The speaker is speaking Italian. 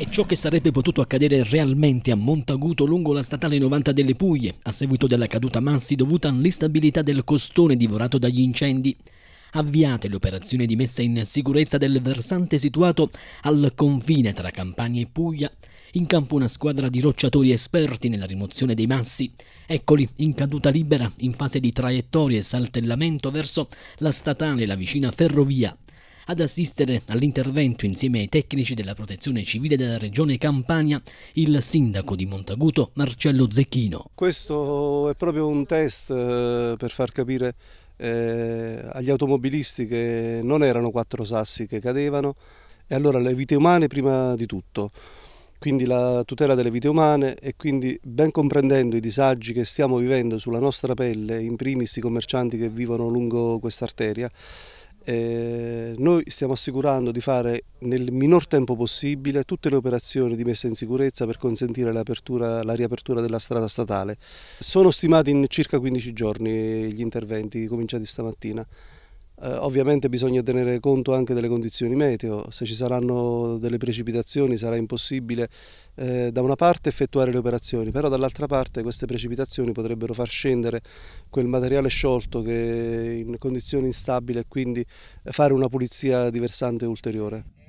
È ciò che sarebbe potuto accadere realmente a Montaguto lungo la statale 90 delle Puglie, a seguito della caduta massi dovuta all'instabilità del costone divorato dagli incendi avviate le operazioni di messa in sicurezza del versante situato al confine tra Campania e Puglia. In campo una squadra di rocciatori esperti nella rimozione dei massi. Eccoli in caduta libera in fase di traiettoria e saltellamento verso la statale, la vicina ferrovia. Ad assistere all'intervento insieme ai tecnici della protezione civile della regione Campania, il sindaco di Montaguto Marcello Zecchino. Questo è proprio un test eh, per far capire eh, agli automobilisti che non erano quattro sassi che cadevano e allora le vite umane prima di tutto quindi la tutela delle vite umane e quindi ben comprendendo i disagi che stiamo vivendo sulla nostra pelle, in primis i commercianti che vivono lungo quest'arteria, eh, noi stiamo assicurando di fare nel minor tempo possibile tutte le operazioni di messa in sicurezza per consentire la riapertura della strada statale. Sono stimati in circa 15 giorni gli interventi cominciati stamattina. Eh, ovviamente bisogna tenere conto anche delle condizioni meteo, se ci saranno delle precipitazioni sarà impossibile eh, da una parte effettuare le operazioni, però dall'altra parte queste precipitazioni potrebbero far scendere quel materiale sciolto che è in condizioni instabili e quindi fare una pulizia di versante ulteriore.